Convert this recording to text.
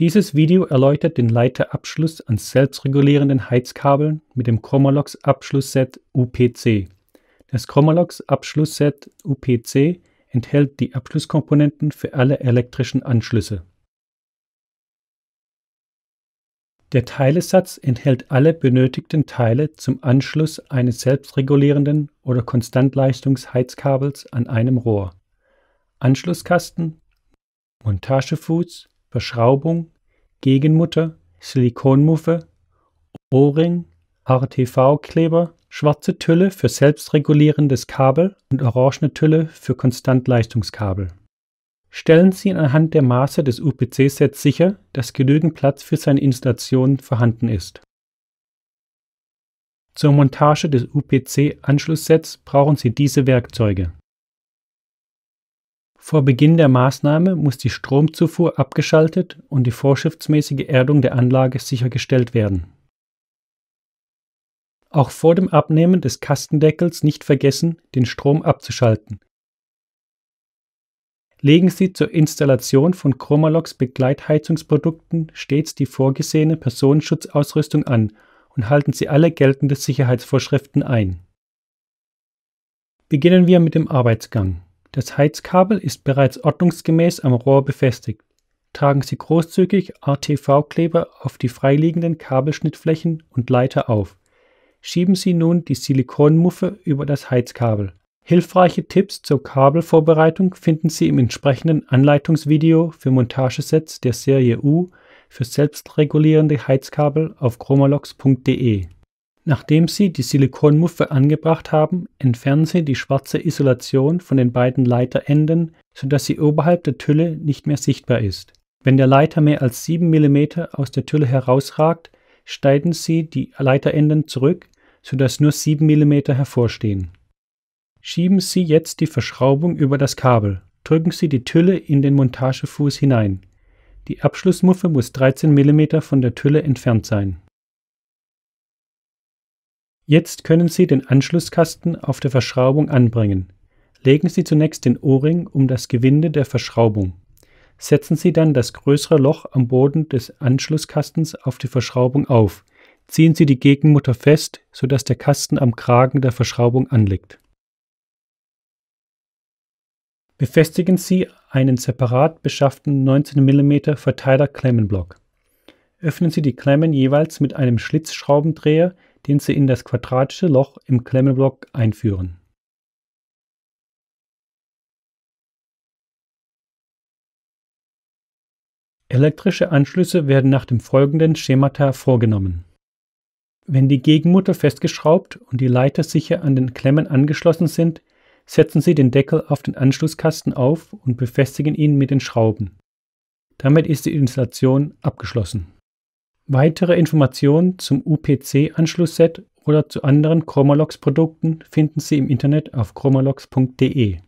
Dieses Video erläutert den Leiterabschluss an selbstregulierenden Heizkabeln mit dem Chromalox Abschlussset UPC. Das Chromalox Abschlussset UPC enthält die Abschlusskomponenten für alle elektrischen Anschlüsse. Der Teilesatz enthält alle benötigten Teile zum Anschluss eines selbstregulierenden oder Konstantleistungsheizkabels an einem Rohr. Anschlusskasten, Montagefuß, Verschraubung, Gegenmutter, Silikonmuffe, O-Ring, RTV-Kleber, schwarze Tülle für selbstregulierendes Kabel und orangene Tülle für Konstantleistungskabel. Stellen Sie anhand der Maße des UPC-Sets sicher, dass genügend Platz für seine Installation vorhanden ist. Zur Montage des UPC-Anschlusssets brauchen Sie diese Werkzeuge. Vor Beginn der Maßnahme muss die Stromzufuhr abgeschaltet und die vorschriftsmäßige Erdung der Anlage sichergestellt werden. Auch vor dem Abnehmen des Kastendeckels nicht vergessen, den Strom abzuschalten. Legen Sie zur Installation von Chromalox Begleitheizungsprodukten stets die vorgesehene Personenschutzausrüstung an und halten Sie alle geltenden Sicherheitsvorschriften ein. Beginnen wir mit dem Arbeitsgang. Das Heizkabel ist bereits ordnungsgemäß am Rohr befestigt. Tragen Sie großzügig ATV-Kleber auf die freiliegenden Kabelschnittflächen und Leiter auf. Schieben Sie nun die Silikonmuffe über das Heizkabel. Hilfreiche Tipps zur Kabelvorbereitung finden Sie im entsprechenden Anleitungsvideo für Montagesets der Serie U für selbstregulierende Heizkabel auf chromalox.de. Nachdem Sie die Silikonmuffe angebracht haben, entfernen Sie die schwarze Isolation von den beiden Leiterenden, sodass sie oberhalb der Tülle nicht mehr sichtbar ist. Wenn der Leiter mehr als 7 mm aus der Tülle herausragt, schneiden Sie die Leiterenden zurück, sodass nur 7 mm hervorstehen. Schieben Sie jetzt die Verschraubung über das Kabel. Drücken Sie die Tülle in den Montagefuß hinein. Die Abschlussmuffe muss 13 mm von der Tülle entfernt sein. Jetzt können Sie den Anschlusskasten auf der Verschraubung anbringen. Legen Sie zunächst den O-Ring um das Gewinde der Verschraubung. Setzen Sie dann das größere Loch am Boden des Anschlusskastens auf die Verschraubung auf. Ziehen Sie die Gegenmutter fest, sodass der Kasten am Kragen der Verschraubung anliegt. Befestigen Sie einen separat beschafften 19 mm Verteilerklemmenblock. Öffnen Sie die Klemmen jeweils mit einem Schlitzschraubendreher den sie in das quadratische Loch im Klemmblock einführen. Elektrische Anschlüsse werden nach dem folgenden Schemata vorgenommen. Wenn die Gegenmutter festgeschraubt und die Leiter sicher an den Klemmen angeschlossen sind, setzen Sie den Deckel auf den Anschlusskasten auf und befestigen ihn mit den Schrauben. Damit ist die Installation abgeschlossen. Weitere Informationen zum UPC-Anschlussset oder zu anderen Chromalox-Produkten finden Sie im Internet auf chromalox.de